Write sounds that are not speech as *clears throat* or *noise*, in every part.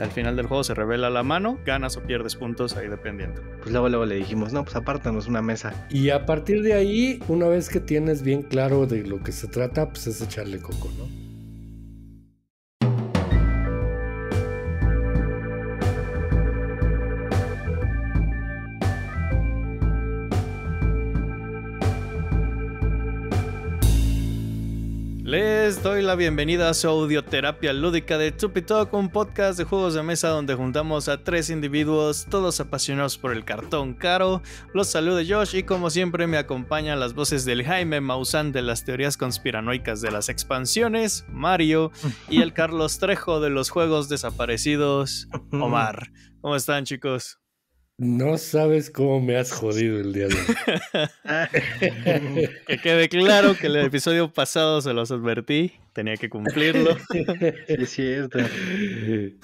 Al final del juego se revela la mano, ganas o pierdes puntos ahí dependiendo. Pues luego, luego le dijimos, no, pues apártanos una mesa. Y a partir de ahí, una vez que tienes bien claro de lo que se trata, pues es echarle coco, ¿no? la bienvenida a su audioterapia lúdica de Tupi Talk, un podcast de juegos de mesa donde juntamos a tres individuos, todos apasionados por el cartón caro. Los saluda Josh y como siempre me acompañan las voces del Jaime Maussan de las teorías conspiranoicas de las expansiones, Mario, y el Carlos Trejo de los juegos desaparecidos, Omar. ¿Cómo están chicos? No sabes cómo me has jodido el día de hoy. *laughs* que quede claro que el episodio pasado se los advertí tenía que cumplirlo. *laughs* sí, es cierto.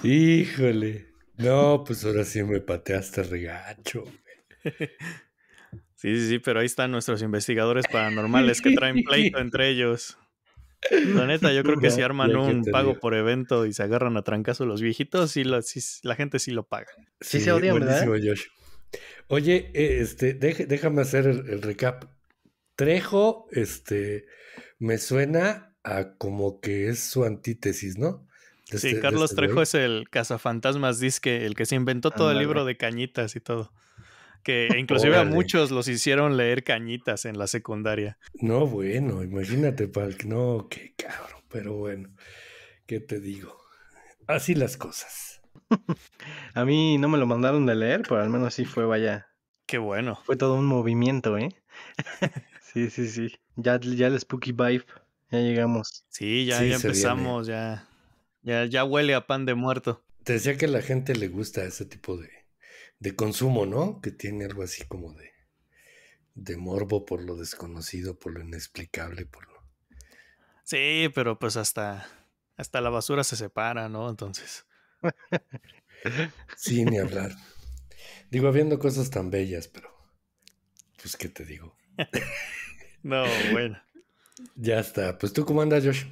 Híjole. No, pues ahora sí me pateaste regacho. Sí, sí, sí, pero ahí están nuestros investigadores paranormales que traen pleito entre ellos. La neta, yo creo que si arman un pago por evento y se agarran a trancazo los viejitos, y la, gente sí lo paga. Sí, se odian, ¿verdad? Josh. Oye, eh, este, déjame hacer el, el recap. Trejo, este, me suena a como que es su antítesis, ¿no? sí, este, Carlos este Trejo es el cazafantasmas disque, el que se inventó todo el libro de cañitas y todo. Que *laughs* inclusive a muchos los hicieron leer cañitas en la secundaria. No, bueno, imagínate, No, qué cabrón, pero bueno, ¿qué te digo? Así las cosas. *laughs* a mí no me lo mandaron de leer, pero al menos sí fue, vaya. Qué bueno. Fue todo un movimiento, ¿eh? *laughs* sí, sí, sí. Ya, ya el spooky vibe ya llegamos. Sí, ya, empezamos, ya, ya, ya huele a pan de muerto. Te decía que a la gente le gusta ese tipo de, consumo, ¿no? Que tiene algo así como de, de morbo por lo desconocido, por lo inexplicable, por lo... Sí, pero pues hasta, hasta la basura se separa, ¿no? Entonces. *laughs* sí, ni hablar. Digo, habiendo cosas tan bellas, pero... Pues, ¿qué te digo? *laughs* no, bueno. Ya está. Pues tú, ¿cómo andas, Josh?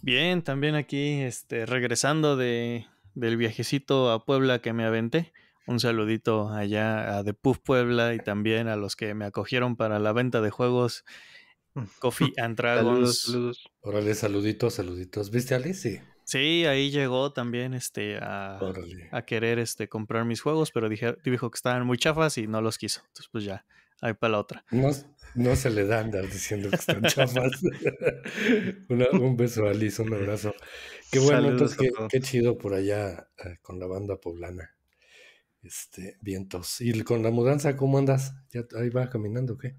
Bien, también aquí, este, regresando de, del viajecito a Puebla que me aventé. Un saludito allá a The Puff Puebla y también a los que me acogieron para la venta de juegos Coffee *laughs* and Dragons. Órale, saluditos, saluditos. ¿Viste a Alice? Sí. ahí llegó también este a, querer este comprar mis juegos, pero dije, dijo que estaban muy chafas y no los quiso. Entonces, pues ya ahí para la otra. No, se le da andar diciendo que están chamas. *laughs* un beso a Liz, un abrazo. Qué bueno, qué, chido por allá eh, con la banda poblana. Este, vientos. ¿Y con la mudanza cómo andas? ¿Ya ahí va caminando o qué?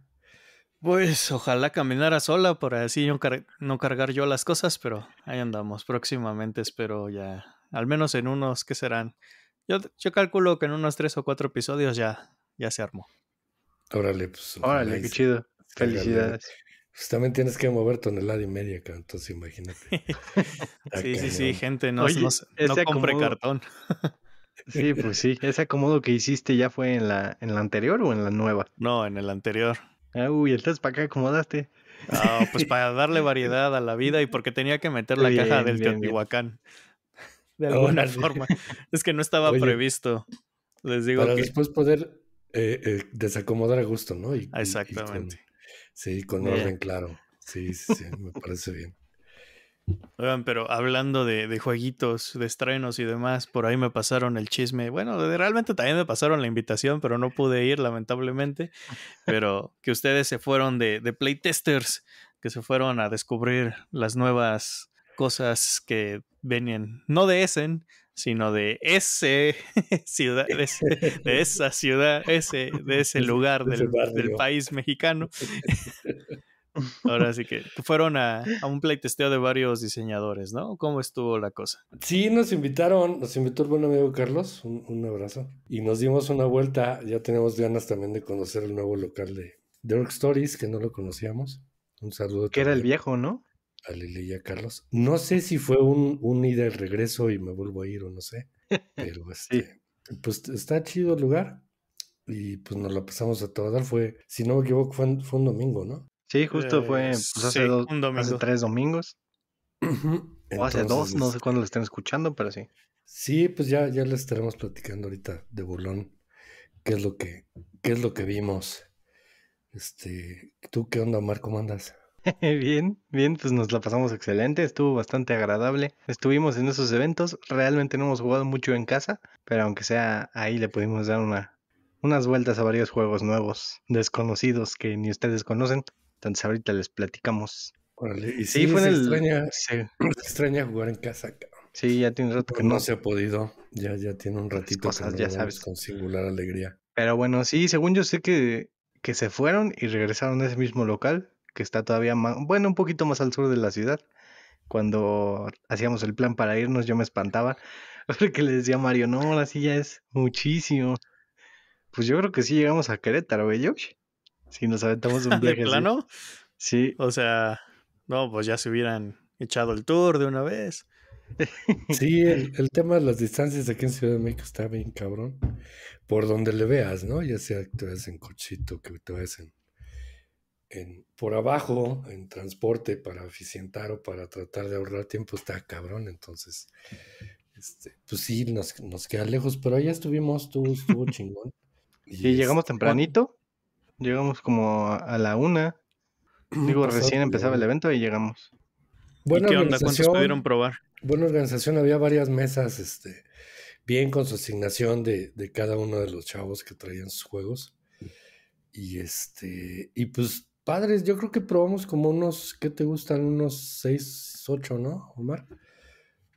Pues ojalá caminara sola para así no, cargar yo las cosas, pero ahí andamos. Próximamente espero ya, al menos en unos, ¿qué serán? Yo, yo calculo que en unos tres o cuatro episodios ya, ya se armó. Órale, pues. Órale, qué chido. Felicidades. Pues también tienes que mover tonelada y media, entonces imagínate. *laughs* Ah, sí, sí, sí, gente, no, no, compre cartón. *laughs* sí, pues sí, ese acomodo que hiciste ya fue en la, en la anterior o en la nueva? No, en el anterior. Ah, uy, entonces para qué acomodaste. pues para darle variedad a la vida y porque tenía que meter la caja del Teotihuacán. De *laughs* alguna forma. es que no estaba previsto. Les digo para después poder eh, desacomodar a gusto, ¿no? Exactamente. sí, con orden claro. Sí, sí, sí me parece bien. pero hablando de, de, jueguitos, de estrenos y demás, por ahí me pasaron el chisme. Bueno, realmente también me pasaron la invitación, pero no pude ir, lamentablemente. Pero que ustedes se fueron de, de playtesters, que se fueron a descubrir las nuevas cosas que venían, no de Essen, sino de ese *laughs* ciudad, de, esa ciudad, ese, de ese lugar del, del país mexicano. *laughs* Ahora sí que fueron a, a, un playtesteo de varios diseñadores, ¿no? ¿Cómo estuvo la cosa? Sí, nos invitaron, nos invitó el buen amigo Carlos, un, abrazo, y nos dimos una vuelta, ya tenemos ganas también de conocer el nuevo local de, Dark Stories, que no lo conocíamos. Un saludo. Que era el viejo, ¿no? a Carlos. No sé si fue un, un ida y regreso y me vuelvo a ir o no sé, pero *laughs* este, pues está chido el lugar y pues nos lo pasamos a todo dar. Fue, si no me equivoco, fue, fue un domingo, ¿no? Sí, justo fue eh, pues, hace, dos, hace tres domingos. o hace dos, no sé cuándo lo estén escuchando, pero sí. Sí, pues ya, ya les estaremos platicando ahorita de burlón qué es lo que, qué es lo que vimos. Este, ¿tú qué onda, Marco? ¿Cómo andas? *laughs* Bien, bien, pues nos la pasamos excelente, estuvo bastante agradable. Estuvimos en esos eventos, realmente no hemos jugado mucho en casa, pero aunque sea ahí le pudimos dar unas vueltas a varios juegos nuevos, desconocidos que ni ustedes conocen. Entonces ahorita les platicamos. y sí, fue *clears throat* *clears throat* se extraña, sí. jugar en casa. Sí, ya tiene un rato que no. se ha podido, ya, ya tiene un ratito. ya sabes. Con singular alegría. Pero bueno, sí, según yo sé que, que se fueron y regresaron a ese mismo local que está todavía más, bueno, un poquito más al sur de la ciudad. Cuando hacíamos el plan para irnos, yo me espantaba *laughs* porque le decía a Mario, no, la silla es muchísimo. Pues yo creo que sí llegamos a Querétaro, ¿eh, Josh? Si nos aventamos un *laughs* viaje. ¿De plano? Sí. O sea, no, pues ya se hubieran echado el tour de una vez. *laughs* Sí, el, el, tema de las distancias aquí en Ciudad de México está bien cabrón. Por donde le veas, ¿no? Ya sea que te veas en cochito, que te veas en por abajo en transporte para aficientar o para tratar de ahorrar tiempo está cabrón. Entonces, este, pues sí, nos, queda lejos, pero allá estuvimos, estuvo *laughs* chingón. Y llegamos este, tempranito, llegamos como a la una. Digo, recién empezaba el evento y llegamos. Buena qué onda? ¿Cuántos pudieron probar? Buena organización, había varias mesas, este, bien con su asignación de, cada uno de los chavos que traían sus juegos. Y este, y pues padres. Yo creo que probamos como unos, ¿qué te gustan? Unos 6, 8, ¿no, Omar?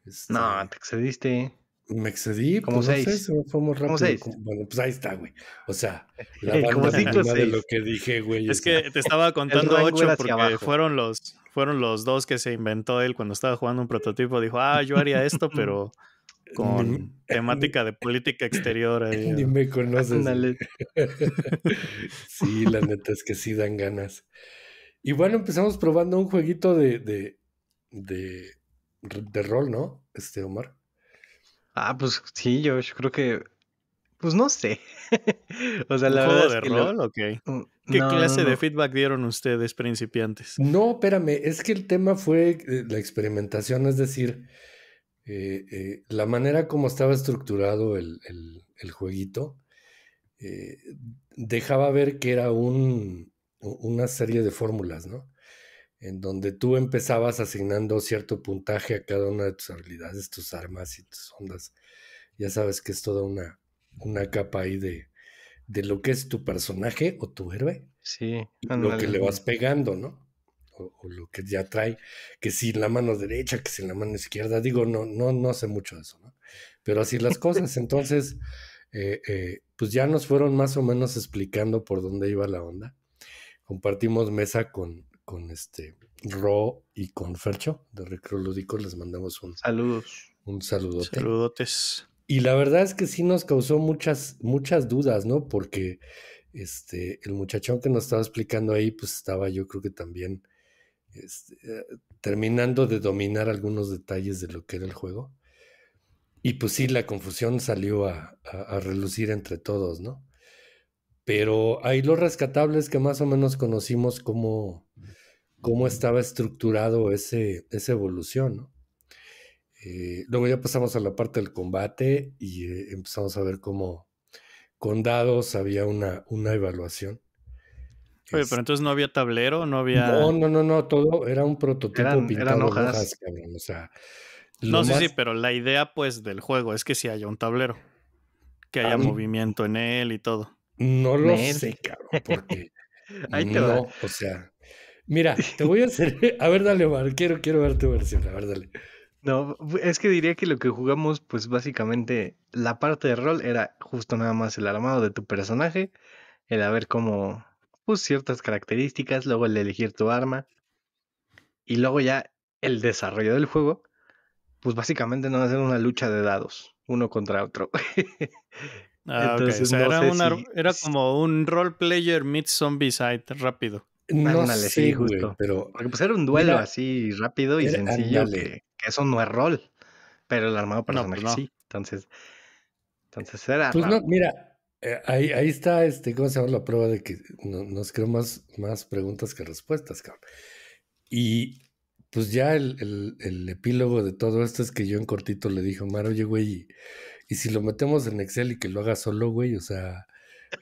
Este, no, te excediste. Me excedí, pues, como pues, seis. No fuimos rápido. Seis? Bueno, pues ahí está, güey. O sea, *laughs* la es cinco, de lo que dije, güey. Es que te estaba *laughs* contando ocho porque fueron los, fueron los dos que se inventó él cuando estaba jugando un prototipo. Dijo, ah, yo haría esto, *laughs* pero con *laughs* temática de política exterior. ni me conoces. *laughs* sí, la neta es que sí dan ganas. Y bueno, empezamos probando un jueguito de, de, de, rol, ¿no? Este, Omar. Ah, pues sí, yo, creo que. Pues no sé. *laughs* o sea, juego de rol ¿ok? qué? Mm, clase de feedback dieron ustedes, principiantes? No, espérame, es que el tema fue eh, la experimentación, es decir, eh, eh, la manera como estaba estructurado el, jueguito eh, dejaba ver que era un, una serie de fórmulas, ¿no? En donde tú empezabas asignando cierto puntaje a cada una de tus habilidades, tus armas y tus ondas. Ya sabes que es toda una, una capa ahí de, de lo que es tu personaje o tu héroe. Sí. Lo que le vas pegando, ¿no? o, lo que ya trae, que si la mano derecha, que si la mano izquierda, digo, no, no, no sé mucho de eso, ¿no? Pero así las cosas, *laughs* entonces, eh, eh, pues ya nos fueron más o menos explicando por dónde iba la onda. Compartimos mesa con, con este Ro y con Fercho de Recreo Lúdico, les mandamos un saludos. Un saludote. Saludotes. Y la verdad es que sí nos causó muchas, muchas dudas, ¿no? Porque este, el muchachón que nos estaba explicando ahí, pues estaba yo creo que también este, eh, terminando de dominar algunos detalles de lo que era el juego. Y pues sí, la confusión salió a, relucir entre todos, ¿no? Pero ahí lo rescatable es que más o menos conocimos cómo, estaba estructurado ese, esa evolución, ¿no? Eh, luego ya pasamos a la parte del combate y eh, empezamos a ver cómo con dados había una, una evaluación. Oye, pero entonces no había tablero, no había. No, no, no, no, todo era un prototipo pintado o sea, no, sí, sí, pero la idea, pues, del juego es que si haya un tablero, que haya movimiento en él y todo. No lo sé, cabrón, porque. *laughs* Ahí te O sea, mira, te voy a *laughs* hacer. *laughs* A ver, dale, Omar, quiero, quiero ver tu versión, a ver, dale. No, es que diría que lo que jugamos, pues básicamente la parte de rol era justo nada más el armado de tu personaje, el a ver cómo, pues, ciertas características, luego el elegir tu arma y luego ya el desarrollo del juego, pues básicamente no va a ser una lucha de dados, uno contra otro. era, como un role player mid zombie side rápido. No justo. pero... pues era un duelo así rápido y eh, sencillo, que, eso no es rol, pero el armado pues, personaje sí. Entonces, entonces era. Pues no, mira, eh, ahí, está, este, ¿cómo se llama la prueba de que nos creo más, más preguntas que respuestas, cabrón? Y pues ya el, epílogo de todo esto es que yo en cortito le dije, Mar, oye, güey, y, si lo metemos en Excel y que lo haga solo, güey, o sea,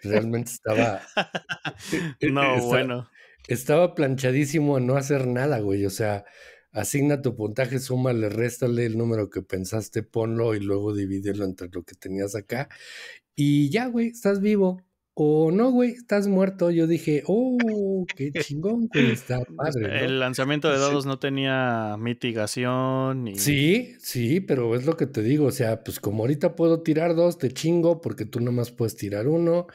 realmente estaba... *laughs* Eh, no, bueno. Estaba planchadísimo a no hacer nada, güey, o sea, asigna tu puntaje, súmale, réstale el número que pensaste, ponlo y luego divídelo entre lo que tenías acá. Y ya, güey, estás vivo. O no, güey, estás muerto. Yo dije, oh, qué *laughs* chingón que está *laughs* pues, padre. El lanzamiento de dados no tenía mitigación. Sí, sí, pero es lo que te digo. O sea, pues como ahorita puedo tirar dos, te chingo, porque tú nomás puedes tirar uno.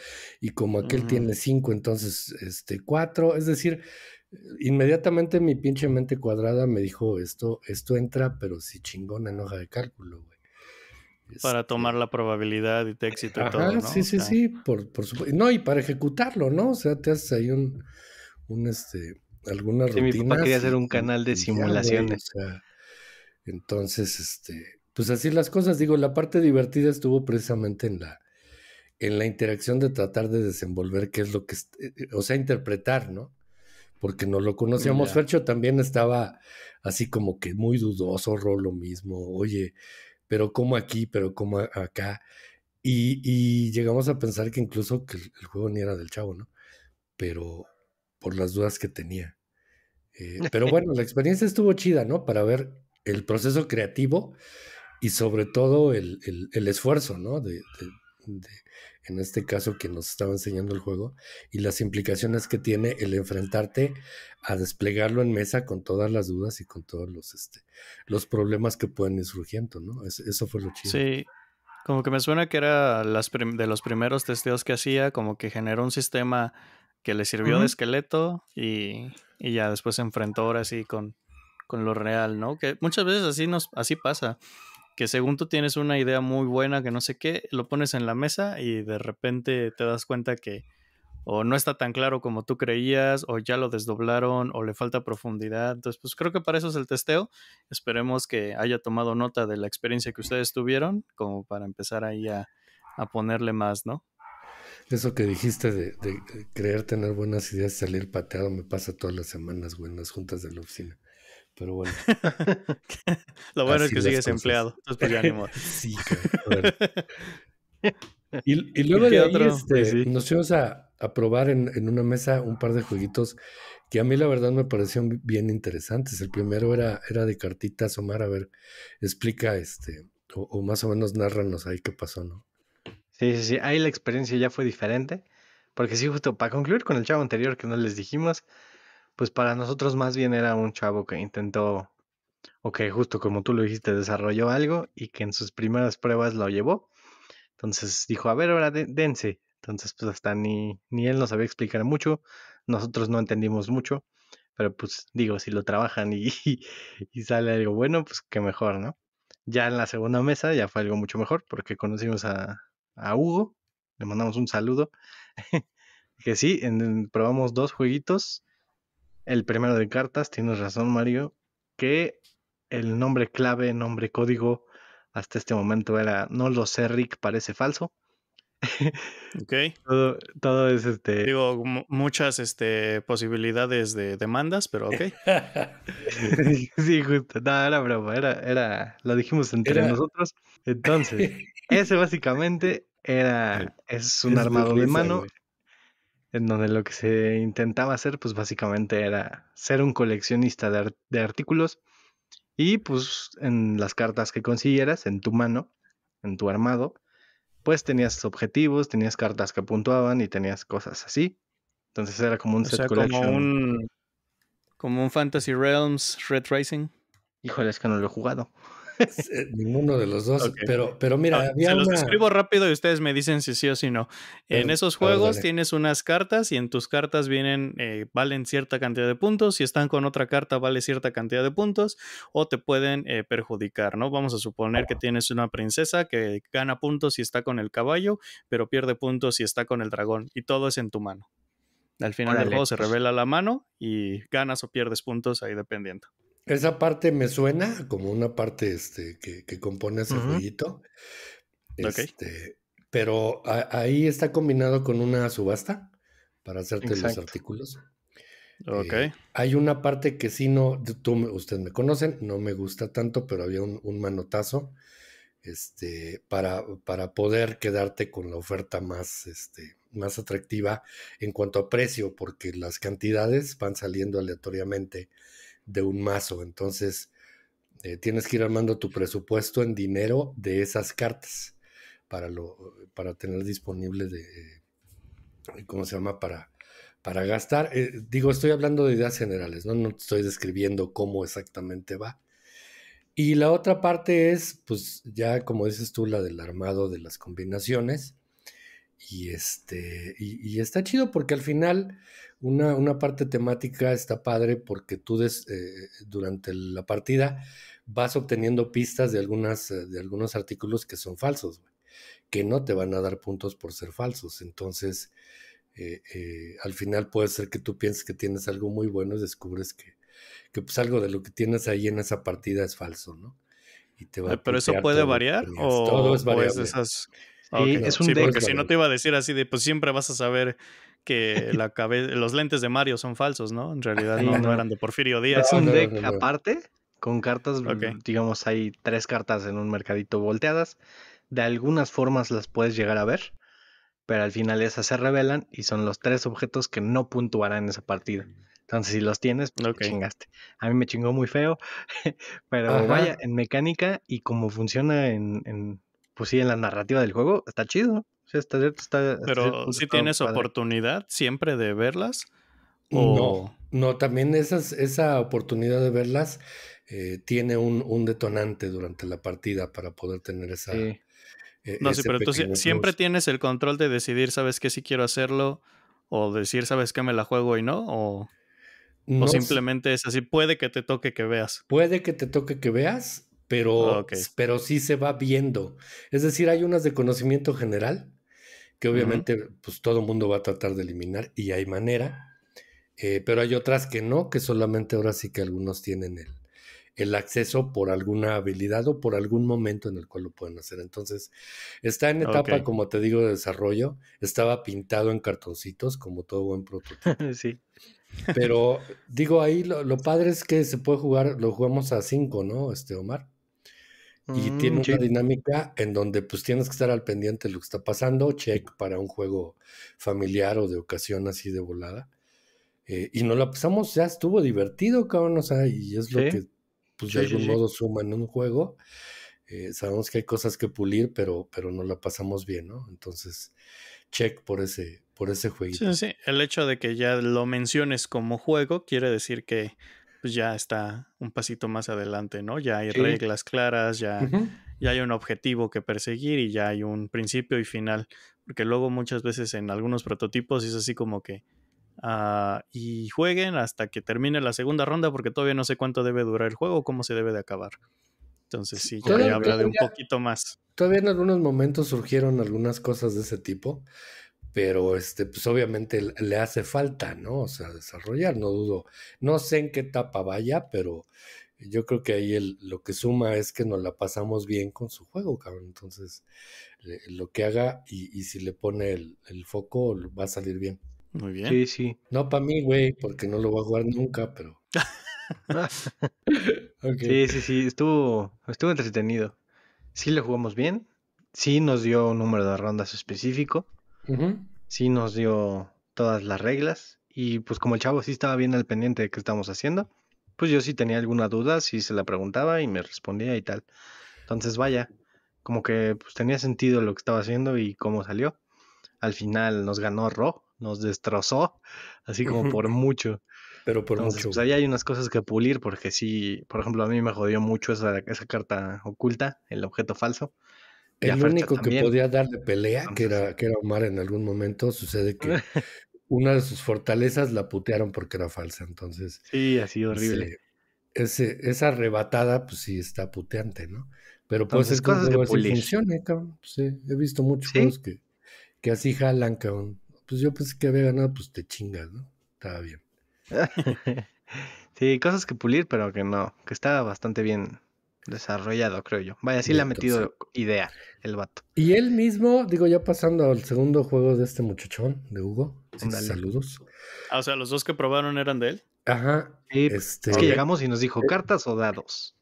Y como aquel tiene cinco, entonces este, cuatro. Es decir, inmediatamente mi pinche mente cuadrada me dijo, esto, esto entra, pero si sí chingón en hoja de cálculo, güey. Para este tomar la probabilidad y te éxito y todo, ¿no? Sí, sí, sí, por, por supuesto. No, y para ejecutarlo, ¿no? O sea, te haces ahí un, un este, alguna sí, Mi papá quería hacer un canal de simulaciones. o sea, entonces, este, pues así las cosas. Digo, la parte divertida estuvo precisamente en la, en la interacción de tratar de desenvolver qué es lo que, eh, eh, o sea, interpretar, ¿no? Porque no lo conocíamos. Fercho también estaba así como que muy dudoso, lo mismo. Oye, pero como aquí, pero como acá. Y, llegamos a pensar que incluso que el juego ni era del chavo, ¿no? Pero por las dudas que tenía. Eh, pero *laughs* bueno, la experiencia estuvo chida, ¿no? Para ver el proceso creativo y sobre todo el, esfuerzo, ¿no? de, en este caso que nos estaba enseñando el juego, y las implicaciones que tiene el enfrentarte a desplegarlo en mesa con todas las dudas y con todos los, este, los problemas que pueden ir surgiendo, ¿no? eso fue lo chido. Sí, como que me suena que era las de los primeros testeos que hacía, como que generó un sistema que le sirvió de esqueleto y, ya después se enfrentó ahora sí con, con lo real, ¿no? Que muchas veces así, nos, así pasa que según tú tienes una idea muy buena, que no sé qué, lo pones en la mesa y de repente te das cuenta que o no está tan claro como tú creías, o ya lo desdoblaron, o le falta profundidad. Entonces, pues creo que para eso es el testeo. Esperemos que haya tomado nota de la experiencia que ustedes tuvieron, como para empezar ahí a, ponerle más, ¿no? Eso que dijiste de, creer tener buenas ideas salir pateado me pasa todas las semanas, buenas las juntas de la oficina pero bueno. *laughs* Lo bueno es que sigues empleado, entonces pues *laughs* sí, *laughs* Y, luego de este, pues nos fuimos a, probar en, una mesa un par de jueguitos que a mí la verdad me parecieron bien interesantes. El primero era, era de cartitas, Omar, a ver, explica este, o, más o menos narranos ahí qué pasó, ¿no? Sí, sí, sí, ahí la experiencia ya fue diferente, porque sí, justo para concluir con el chavo anterior que no les dijimos, pues para nosotros más bien era un chavo que intentó, o que justo como tú lo dijiste, desarrolló algo y que en sus primeras pruebas lo llevó. Entonces dijo, a ver, ahora dense. Entonces, pues hasta ni, ni él nos sabía explicar mucho, nosotros no entendimos mucho, pero pues digo, si lo trabajan y, *laughs* sale algo bueno, pues que mejor, ¿no? Ya en la segunda mesa ya fue algo mucho mejor porque conocimos a, a Hugo, le mandamos un saludo, *laughs* que sí, en, probamos dos jueguitos el primero de cartas, tienes razón, Mario, que el nombre clave, nombre código, hasta este momento era, no lo sé, Rick, parece falso. Ok. *laughs* todo, es este. Digo, muchas este, posibilidades de demandas, pero ok. *laughs* *laughs* sí, justo. No, era broma, era, era, lo dijimos entre nosotros. Entonces, ese básicamente era, es un armado de mano en donde lo que se intentaba hacer, pues básicamente era ser un coleccionista de, artículos y pues en las cartas que consiguieras, en tu mano, en tu armado, pues tenías objetivos, tenías cartas que puntuaban y tenías cosas así. Entonces era como un set Como un, como un Fantasy Realms Red Racing. Híjole, es que no lo he jugado. *laughs* Eh, ninguno de los dos, pero, mira, ah, los rápido y ustedes me dicen si sí o si no. en esos juegos tienes unas cartas y en tus cartas vienen, eh, valen cierta cantidad de puntos, si están con otra carta vale cierta cantidad de puntos o te pueden eh, perjudicar, ¿no? Vamos a suponer que tienes una princesa que gana puntos si está con el caballo, pero pierde puntos si está con el dragón y todo es en tu mano. Al final del juego se pues revela la mano y ganas o pierdes puntos ahí dependiendo. Esa parte me suena como una parte este, que, compone ese uh Este, Pero ahí está combinado con una subasta para hacerte los artículos. Eh, hay una parte que sí no, tú, ustedes me conocen, no me gusta tanto, pero había un, un manotazo este, para, para, poder quedarte con la oferta más, este, más atractiva en cuanto a precio, porque las cantidades van saliendo aleatoriamente de un mazo. Entonces, eh, tienes que ir armando tu presupuesto en dinero de esas cartas para, lo, para tener disponible de, eh, eh, ¿cómo se llama? Para, para gastar. digo, estoy hablando de ideas generales, ¿no? no estoy describiendo cómo exactamente va. Y la otra parte es, pues ya como dices tú, la del armado de las combinaciones. Y este, y está chido porque al final una, parte temática está padre porque tú eh, durante la partida vas obteniendo pistas de, algunas, eh, de algunos artículos que son falsos, que no te van a dar puntos por ser falsos. Entonces, eh, al final puede ser que tú pienses que tienes algo muy bueno y descubres que, pues algo de lo que tienes ahí en esa partida es falso, ¿no? Y te va Pero eso puede variar todo es un si no te iba a decir así de, pues siempre vas a saber que los lentes de Mario son falsos, ¿no? En realidad no, eran de Porfirio Díaz. Es un deck aparte, con cartas, digamos, hay tres cartas en un mercadito volteadas. De algunas formas las puedes llegar a ver, pero al final esas se revelan y son los tres objetos que no puntuarán en esa partida. Entonces, si los tienes, pues, chingaste. A mí me chingó muy feo, *laughs* pero vaya, en mecánica y como funciona en, pues sí, en la narrativa del juego, está chido. Pero si tienes oportunidad siempre de verlas. No, no, también esas, esa oportunidad de verlas eh, tiene un, detonante durante la partida para poder tener esa. E, no, sí, pero tú siempre tienes el control de decidir, sabes qué? si quiero hacerlo, o decir, sabes qué? me la juego y no, o, simplemente es así, puede que te toque que veas. Puede que te toque que veas, pero, ah, pero sí se va viendo. Es decir, hay unas de conocimiento general que obviamente pues todo el mundo va a tratar de eliminar y hay manera, eh, pero hay otras que no, que solamente ahora sí que algunos tienen el, el, acceso por alguna habilidad o por algún momento en el cual lo pueden hacer. Entonces, está en etapa, como te digo, de desarrollo, estaba pintado en cartoncitos, como todo buen prototipo. *laughs* sí. Pero digo, ahí lo, lo, padre es que se puede jugar, lo jugamos a cinco, ¿no, este Omar? Y mm, tiene una dinámica en donde pues tienes que estar al pendiente de lo que está pasando, check para un juego familiar o de ocasión así de volada. Eh, y nos la pasamos, ya estuvo divertido, cabrón, o sea, y es lo que pues de algún modo suma en un juego. Eh, sabemos que hay cosas que pulir, pero, pero no la pasamos bien, ¿no? Entonces, check por ese, por ese jueguito. Sí, sí. El hecho de que ya lo menciones como juego quiere decir que pues ya está un pasito más adelante, ¿no? Ya hay reglas claras, ya, ya hay un objetivo que perseguir y ya hay un principio y final. Porque luego muchas veces en algunos prototipos es así como que... Ah, y jueguen hasta que termine la segunda ronda porque todavía no sé cuánto debe durar el juego, cómo se debe de acabar. Entonces sí, ya, habla de un poquito más. Todavía en algunos momentos surgieron algunas cosas de ese tipo, pero este, pues obviamente le hace falta, ¿no? O sea, desarrollar, no dudo. No sé en qué etapa vaya, pero yo creo que ahí el, lo que suma es que nos la pasamos bien con su juego, cabrón. Entonces, lo que haga y, si le pone el, foco, va a salir bien. Muy bien. Sí, sí. No para mí, güey, porque no lo voy a jugar nunca, pero. *laughs* *laughs* Sí, sí, sí. Estuvo, estuvo entretenido. Sí, le jugamos bien. Sí, nos dio un número de rondas específico. Sí nos dio todas las reglas y pues como el chavo sí estaba bien al pendiente de qué estamos haciendo, pues yo sí tenía alguna duda, sí se la preguntaba y me respondía y tal. Entonces vaya, como que pues tenía sentido lo que estaba haciendo y cómo salió. Al final nos ganó Ro, nos destrozó, así como por mucho. Pero por mucho. Pues, ahí hay unas cosas que pulir porque sí, por ejemplo, a mí me jodió mucho esa, esa carta oculta, el objeto falso. El único que podía dar de pelea, que era, que era Omar en algún momento, sucede que *laughs* una de sus fortalezas la putearon porque era falsa. Entonces. Sí, ha sido horrible. esa arrebatada, pues sí, está puteante, ¿no? Pero pues es cosas que funcione, ¿eh? cabrón. Pues sí, he visto muchos juegos que, así jalan, cabrón. Pues yo pensé que había ganado, pues te chingas, ¿no? Estaba bien. *laughs* sí, cosas que pulir, pero que no, que estaba bastante bien desarrollado, creo yo. Vaya, sí le ha metido idea el vato. Y él mismo, digo, ya pasando al segundo juego de este muchachón, de Hugo. saludos. Ah, o sea, los dos que probaron eran de él. Ajá. Pues, este, es que llegamos y nos dijo eh, cartas o dados.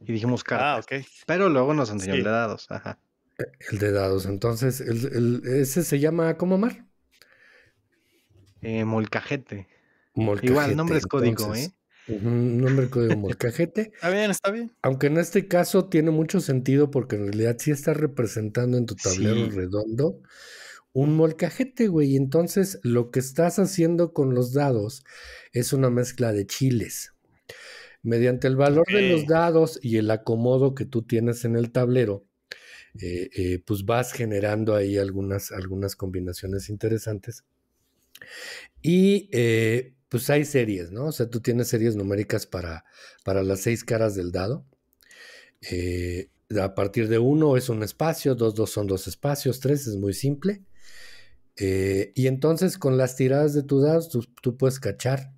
Y dijimos ah, cartas. Ah, ok. Pero luego nos enseñó el de dados. Ajá. Eh, el de dados. Entonces, el, ese se llama ¿cómo Mar? Eh, molcajete. Igual, nombre es código, ¿eh? Un nombre código molcajete. *laughs* está bien, está bien. Aunque en este caso tiene mucho sentido porque en realidad sí estás representando en tu tablero redondo un molcajete, güey. Entonces lo que estás haciendo con los dados es una mezcla de chiles. Mediante el valor de los dados y el acomodo que tú tienes en el tablero, eh, eh, pues vas generando ahí algunas, algunas combinaciones interesantes. Y eh, pues hay series, ¿no? O sea, tú tienes series numéricas para, para las seis caras del dado. Eh, a partir de uno es un espacio, dos, dos son dos espacios, tres es muy simple. Eh, y entonces con las tiradas de tus dados tú, puedes cachar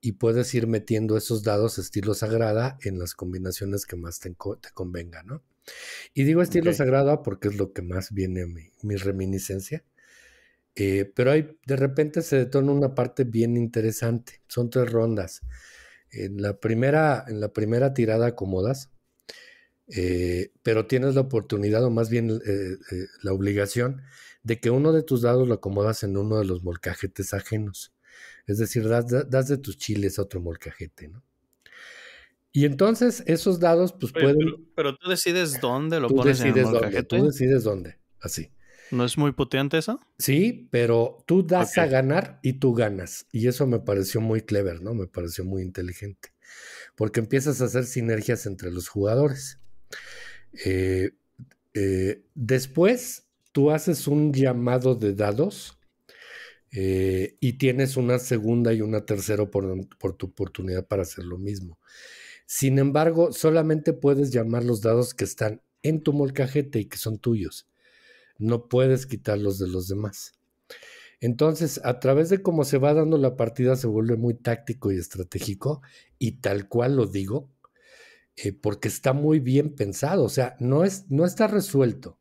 y puedes ir metiendo esos dados estilo sagrada en las combinaciones que más te, te convenga, ¿no? Y digo estilo sagrada porque es lo que más viene a mi reminiscencia. Eh, pero hay, de repente se detona una parte bien interesante. Son tres rondas. En la primera, en la primera tirada acomodas, eh, pero tienes la oportunidad, o más bien eh, la obligación, de que uno de tus dados lo acomodas en uno de los molcajetes ajenos. Es decir, das, de tus chiles a otro molcajete, ¿no? Y entonces esos dados, pues pueden. Pero, tú decides dónde lo pones en el tú decides dónde, así. ¿No es muy potente eso? Sí, pero tú das a ganar y tú ganas. Y eso me pareció muy clever, ¿no? Me pareció muy inteligente. Porque empiezas a hacer sinergias entre los jugadores. Eh, eh, después, tú haces un llamado de dados eh, y tienes una segunda y una tercera por tu oportunidad para hacer lo mismo. Sin embargo, solamente puedes llamar los dados que están en tu molcajete y que son tuyos no puedes quitarlos de los demás. Entonces, a través de cómo se va dando la partida, se vuelve muy táctico y estratégico, y tal cual lo digo, eh, porque está muy bien pensado, o sea, no, es, no está resuelto.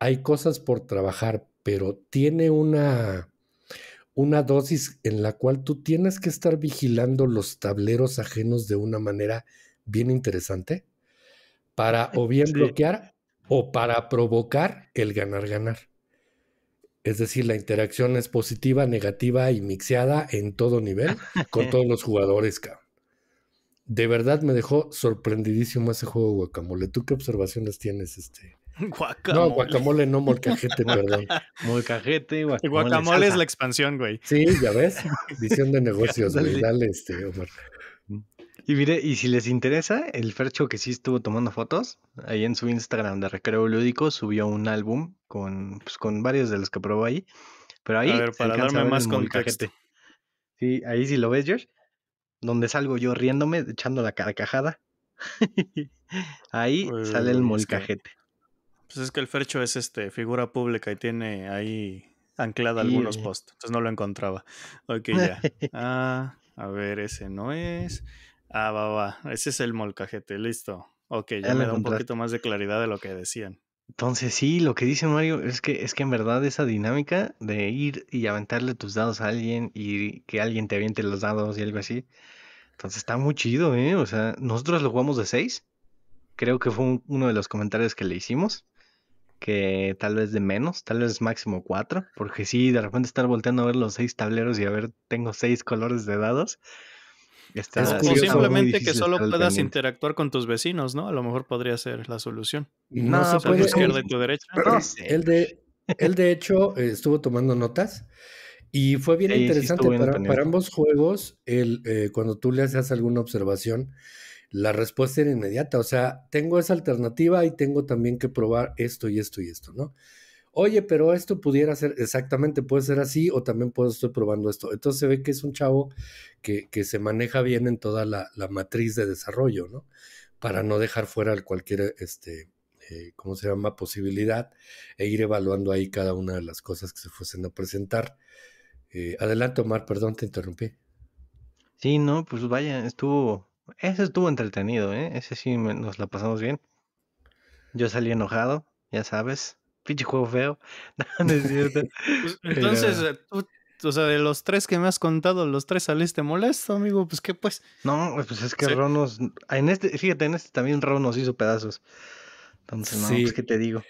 Hay cosas por trabajar, pero tiene una, una dosis en la cual tú tienes que estar vigilando los tableros ajenos de una manera bien interesante para o bien bloquear o para provocar el ganar-ganar. Es decir, la interacción es positiva, negativa y mixeada en todo nivel con *laughs* todos los jugadores, cabrón. De verdad me dejó sorprendidísimo ese juego guacamole. ¿Tú qué observaciones tienes, este? Guacamole. No, guacamole no, molcajete, perdón. *laughs* Molcajete, guacamole. guacamole es la expansión, güey. Sí, ya ves. Visión de *laughs* negocios, güey. Dale, este, Omar. Y mire, y si les interesa, el Fercho que sí estuvo tomando fotos, ahí en su Instagram de Recreo Lúdico subió un álbum con, pues, con varios de los que probó ahí. Pero ahí. A ver, para darme más contexto. Sí, ahí sí lo ves, George. Donde salgo yo riéndome, echando la carcajada. *laughs* ahí sale el molcajete. pues es que el Fercho es este figura pública y tiene ahí anclado algunos eh. posts. Entonces no lo encontraba. Ok, ya. *laughs* Ah, a ver, ese no es. Ah, va, va. Ese es el molcajete, listo. Ok, ya, me da un poquito más de claridad de lo que decían. Entonces, sí, lo que dice Mario es que es que en verdad esa dinámica de ir y aventarle tus dados a alguien y que alguien te aviente los dados y algo así. Entonces está muy chido, ¿eh? O sea, nosotros lo jugamos de seis. Creo que fue uno de los comentarios que le hicimos. Que tal vez de menos, tal vez máximo cuatro. Porque sí, de repente estar volteando a ver los seis tableros y a ver, tengo seis colores de dados o simplemente que solo puedas interactuar con tus vecinos, ¿no? A lo mejor podría ser la solución. No, no y tu derecha. Él, de, él, de hecho, eh, estuvo tomando notas y fue bien interesante para, ambos juegos. El, eh, cuando tú le haces alguna observación, la respuesta era inmediata. O sea, tengo esa alternativa y tengo también que probar esto y esto y esto, ¿no? oye, pero esto pudiera ser, exactamente, puede ser así o también puedo, estoy probando esto. Entonces se ve que es un chavo que, que se maneja bien en toda la, matriz de desarrollo, ¿no? Para no dejar fuera cualquier, este, eh, ¿cómo se llama?, posibilidad e ir evaluando ahí cada una de las cosas que se fuesen a presentar. Eh, adelante, Omar, perdón, te interrumpí. Sí, no, pues vaya, estuvo, ese estuvo entretenido, ¿eh? Ese sí nos la pasamos bien. Yo salí enojado, ya sabes pinche juego feo. *laughs* *laughs* Pues, entonces, eh, o sea, de los tres que me has contado, los tres saliste molesto, amigo. Pues qué pues. No, pues es que Ronos En este, fíjate, en este también Ronos hizo pedazos. Entonces, no, pues qué te digo.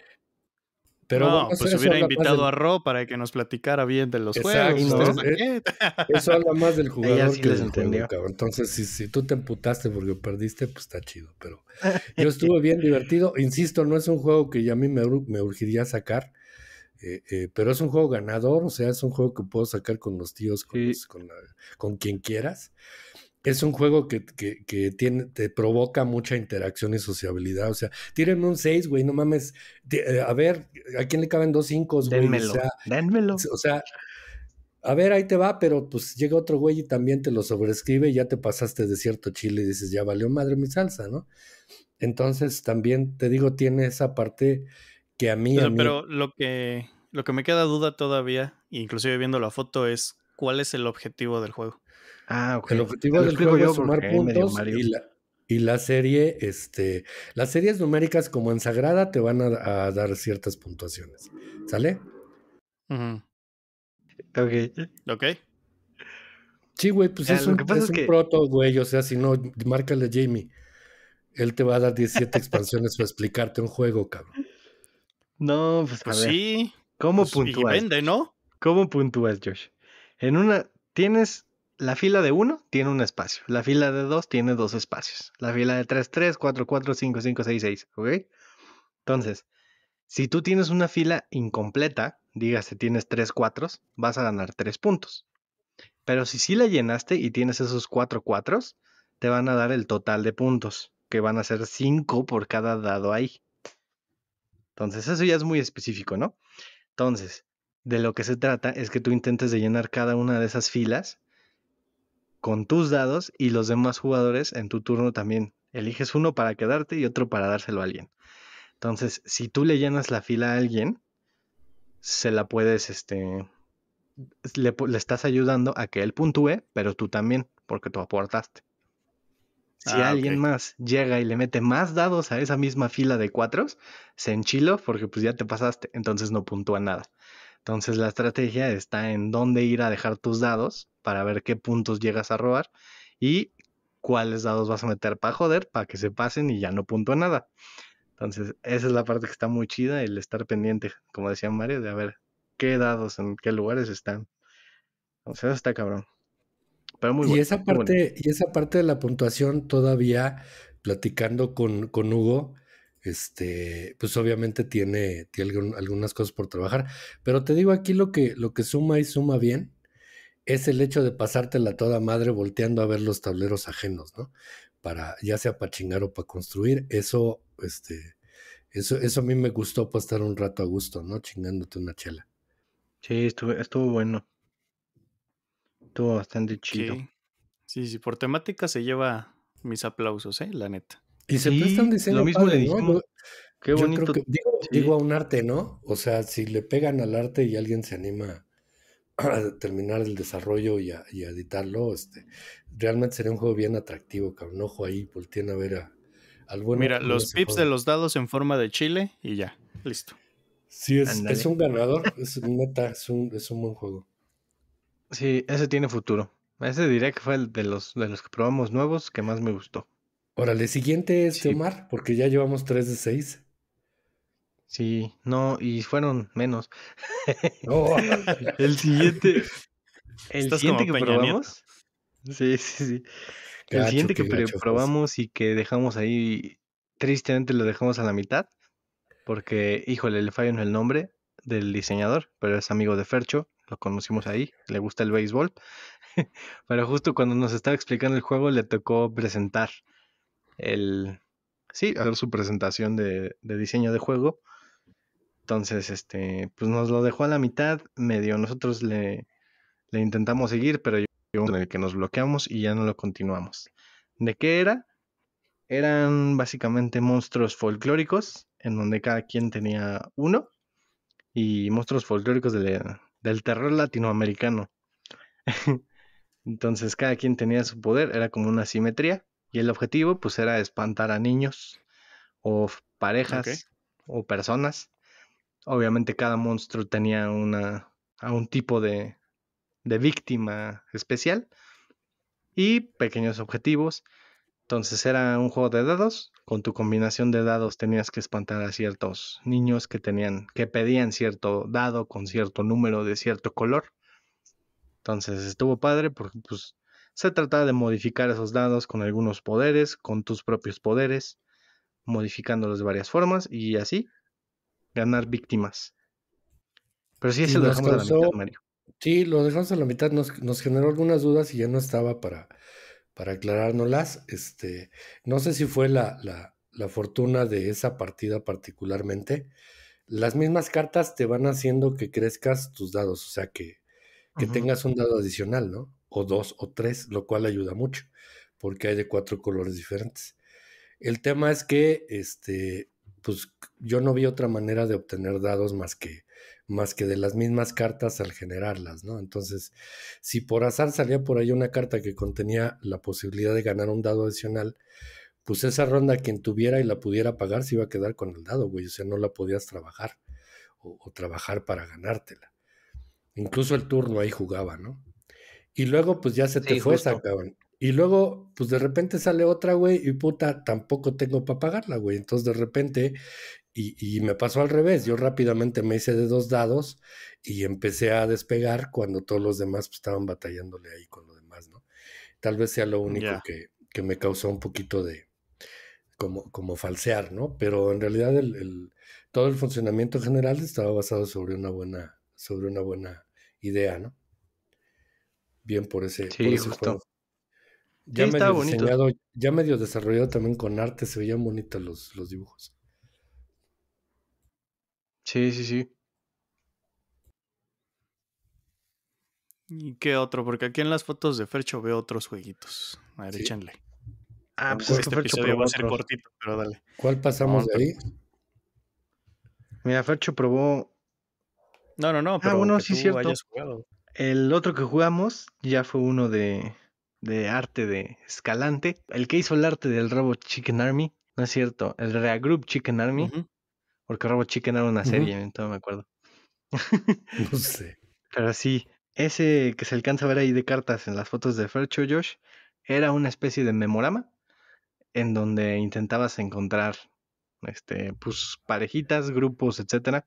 Pero pues hubiera invitado a Ro para que nos platicara bien de los juegos. Eh, eso habla más del *laughs* jugador que del Entonces, si, tú te emputaste porque perdiste, pues está chido. Pero *laughs* yo estuve bien divertido. Insisto, no es un juego que ya a mí me, me urgiría sacar. Eh, eh, pero es un juego ganador, o sea, es un juego que puedo sacar con los tíos, con, con quien quieras es un juego que, tiene, te provoca mucha interacción y sociabilidad. O sea, tírenme un 6, güey, no mames. Eh, a ver, ¿a quién le caben dos 5, güey? o sea, a ver, ahí te va, pero pues llega otro güey y también te lo sobrescribe y ya te pasaste de cierto chile y dices, ya valió madre mi salsa, ¿no? Entonces, también te digo, tiene esa parte que a mí... Pero, pero lo, que, lo que me queda duda todavía, inclusive viendo la foto, es cuál es el objetivo del juego. Ah, ok. El objetivo del juego es sumar puntos y la, serie, este, las series numéricas como en Sagrada te van a, dar ciertas puntuaciones. ¿Sale? Ok. Ok. Sí, güey, pues es, un, proto, güey. O sea, si no, márcale a Jamie. Él te va a dar 17 *laughs* expansiones para explicarte un juego, cabrón. No, pues, pues sí. ¿Cómo pues, puntúas? Y vende, ¿no? ¿Cómo puntúas, Josh? En una, tienes la fila de 1 tiene un espacio, la fila de 2 tiene dos espacios, la fila de 3, 3, 4, 4, 5, 5, 6, 6, ¿ok? Entonces, si tú tienes una fila incompleta, dígase tienes 3 4, vas a ganar 3 puntos. Pero si sí la llenaste y tienes esos 4 4, te van a dar el total de puntos, que van a ser 5 por cada dado ahí. Entonces, eso ya es muy específico, ¿no? Entonces, de lo que se trata es que tú intentes de llenar cada una de esas filas con tus dados y los demás jugadores en tu turno también eliges uno para quedarte y otro para dárselo a alguien. Entonces, si tú le llenas la fila a alguien, se la puedes, este, le, estás ayudando a que él puntúe, pero tú también, porque tú aportaste. Si ah, alguien más llega y le mete más dados a esa misma fila de cuatro, se enchilo porque pues ya te pasaste, entonces no puntúa nada. Entonces la estrategia está en dónde ir a dejar tus dados para ver qué puntos llegas a robar y cuáles dados vas a meter para joder, para que se pasen y ya no punto nada. Entonces, esa es la parte que está muy chida, el estar pendiente, como decía Mario, de a ver qué dados, en qué lugares están. O sea, está cabrón. Pero muy y esa parte, y esa parte de la puntuación todavía platicando con, con Hugo, este, pues obviamente tiene, tiene algunas cosas por trabajar. Pero te digo aquí lo que, lo que suma y suma bien es el hecho de pasártela toda madre volteando a ver los tableros ajenos, ¿no? Para, ya sea para chingar o para construir, eso, este, eso, eso a mí me gustó para pues, estar un rato a gusto, ¿no? Chingándote una chela. Sí, estuvo, bueno. Estuvo bastante chido. Sí. sí, por temática se lleva mis aplausos, ¿eh? La neta. Y se prestan diseño. Lo mismo le ¿no? Qué bonito. Que, digo a un arte, ¿no? O sea, si le pegan al arte y alguien se anima a *clears throat* terminar el desarrollo y editarlo, este, realmente sería un juego bien atractivo, cabrón. Ojo ahí, tiene a ver a, al Mira, los pips de los dados en forma de chile y ya, listo. Sí, es, un ganador, es neta, es un, es un buen juego. Sí, ese tiene futuro. Ese diré que fue el de los, de los que probamos nuevos que más me gustó. Órale, siguiente es este porque ya llevamos 3 de 6. Sí, no, y fueron menos. *laughs* Oh, el siguiente. El siguiente que probamos. Sí, sí, sí. el siguiente que probamos y que dejamos ahí. Tristemente lo dejamos a la mitad. Porque, híjole, le en el nombre del diseñador, pero es amigo de Fercho. Lo conocimos ahí. Le gusta el béisbol. *laughs* pero justo cuando nos estaba explicando el juego, le tocó presentar el. Sí, hacer su presentación de diseño de juego entonces, este, pues nos lo dejó a la mitad, medio nosotros le, intentamos seguir, pero yo en el que nos bloqueamos y ya no lo continuamos. ¿De qué era? Eran básicamente monstruos folclóricos, en donde cada quien tenía uno, y monstruos folclóricos del, terror latinoamericano. *laughs* Entonces cada quien tenía su poder, era como una simetría, y el objetivo pues era espantar a niños o parejas o personas obviamente cada monstruo tenía una, a un tipo de, víctima especial y pequeños objetivos. Entonces era un juego de dados. Con tu combinación de dados tenías que espantar a ciertos niños que tenían, que pedían cierto dado con cierto número de cierto color. Entonces estuvo padre porque pues, se trataba de modificar esos dados con algunos poderes, con tus propios poderes, modificándolos de varias formas y así ganar víctimas. Pero sí, eso lo dejamos a la mitad, Sí, lo dejamos a la mitad, nos, generó algunas dudas y ya no estaba para, para aclarárnoslas. Este, no sé si fue la, la, fortuna de esa partida particularmente. Las mismas cartas te van haciendo que crezcas tus dados, o sea que, tengas un dado adicional, ¿no? O dos o tres, lo cual ayuda mucho, porque hay de cuatro colores diferentes. El tema es que este, pues yo no vi otra manera de obtener dados más que, más que de las mismas cartas al generarlas, ¿no? Entonces, si por azar salía por ahí una carta que contenía la posibilidad de ganar un dado adicional, pues esa ronda quien tuviera y la pudiera pagar se iba a quedar con el dado, güey, o sea, no la podías trabajar o, trabajar para ganártela. Incluso el turno ahí jugaba, ¿no? Y luego pues ya se te fue esa, y luego, pues de repente sale otra, güey, y puta, tampoco tengo para pagarla, güey. Entonces de repente, y, me pasó al revés, yo rápidamente me hice de dos dados y empecé a despegar cuando todos los demás pues, estaban batallándole ahí con lo demás, ¿no? Tal vez sea lo único que, me causó un poquito de como, como falsear, ¿no? Pero en realidad el, todo el funcionamiento general estaba basado sobre una buena, sobre una buena idea, ¿no? Bien por ese, sí, por ese ya medio desarrollado también con arte, se veían bonitos los, los dibujos. Sí, sí, sí. ¿Y qué otro? Porque aquí en las fotos de Fercho veo otros jueguitos. A ver, Ah, pues este va a ser cortito, pero dale. ¿Cuál pasamos de ahí? Mira, Fercho probó. No, no, no, ah, pero ah, bueno, sí, cierto. El otro que jugamos ya fue uno de de arte de Escalante, el que hizo el arte del Robo Chicken Army, no es cierto, el Reagroup Chicken Army, porque Robo Chicken era una serie, entonces me acuerdo. *laughs* no sé. Pero sí, ese que se alcanza a ver ahí de cartas en las fotos de Fercho Josh era una especie de memorama en donde intentabas encontrar este, pues, parejitas, grupos, etcétera.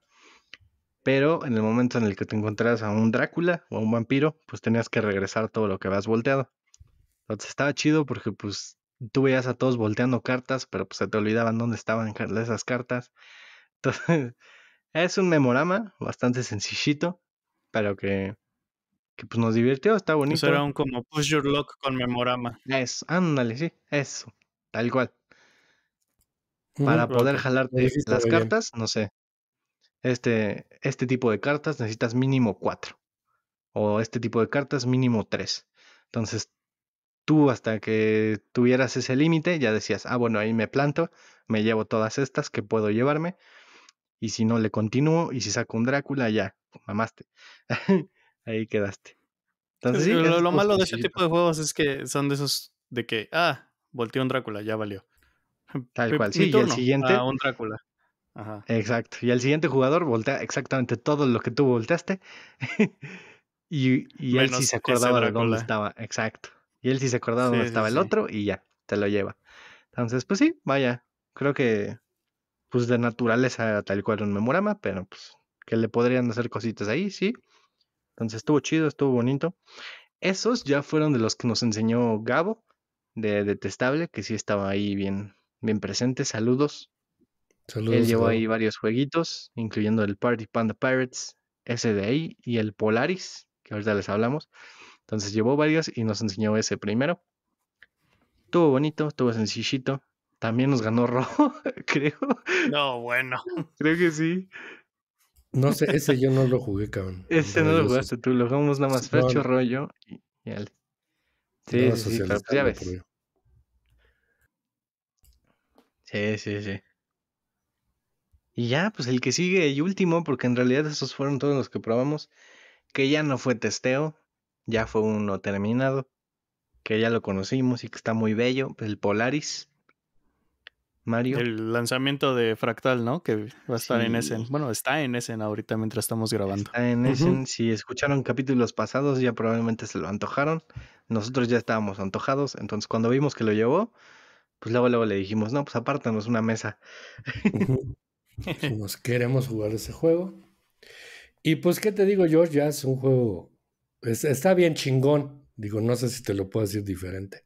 Pero en el momento en el que te encontrabas a un Drácula o a un vampiro, pues tenías que regresar todo lo que habías volteado. Entonces estaba chido porque pues tú veías a todos volteando cartas, pero pues se te olvidaban dónde estaban esas cartas. Entonces *laughs* es un memorama bastante sencillito, pero que, que pues nos divirtió, está bonito. Eso era un como push your luck con memorama. Eso, ándale, sí, eso, tal cual. Para poder jalarte las cartas, no sé. Este, este tipo de cartas necesitas mínimo cuatro. O este tipo de cartas mínimo tres. Entonces tú hasta que tuvieras ese límite ya decías, ah, bueno, ahí me planto, me llevo todas estas que puedo llevarme, y si no le continúo, y si saco un Drácula, ya, mamaste. *laughs* ahí quedaste. Entonces, lo, malo de ese tipo de juegos es que son de esos de que, ah, volteó un Drácula, ya valió. *laughs* Tal cual, sí, y el siguiente. un Drácula. Exacto. Y el siguiente jugador voltea exactamente todo lo que tú volteaste. *laughs* y, y él sí se acordaba de dónde estaba. Exacto. Y él sí se acordaba dónde estaba el otro y ya, te lo lleva. Entonces, pues sí, vaya, creo que pues de naturaleza tal cual un memorama, pero pues que le podrían hacer cositas ahí, sí. Entonces estuvo chido, estuvo bonito. Esos ya fueron de los que nos enseñó Gabo, de Detestable, que sí estaba ahí bien, bien presente. Saludos. Saludos. Él llevó ahí varios jueguitos, incluyendo el Party Panda Pirates, SDI y el Polaris, que ahorita les hablamos. Entonces llevó varios y nos enseñó ese primero. Tuvo bonito, estuvo sencillito. También nos ganó *laughs* rojo, creo. No, bueno. Creo que sí. No sé, ese yo no lo jugué, cabrón. Ese no, lo jugaste tú, lo jugamos nada más fecho Rollo y, Sí, sí, pues ya ves. Sí, sí, sí. Y ya, pues el que sigue y último, porque en realidad esos fueron todos los que probamos, que ya no fue testeo, ya fue uno terminado, que ya lo conocimos y que está muy bello, el Polaris. Mario. El lanzamiento de Fractal, ¿no? Que va a estar en Essen. Bueno, está en Essen ahorita mientras estamos grabando. Está en Essen. Si escucharon capítulos pasados, ya probablemente se lo antojaron. Nosotros ya estábamos antojados. Entonces, cuando vimos que lo llevó, pues luego, luego le dijimos, no, pues apártanos una mesa. Nos *laughs* queremos jugar ese juego. Y pues, ¿qué te digo, George? Ya es un juego pues, está bien chingón. Digo, no sé si te lo puedo decir diferente.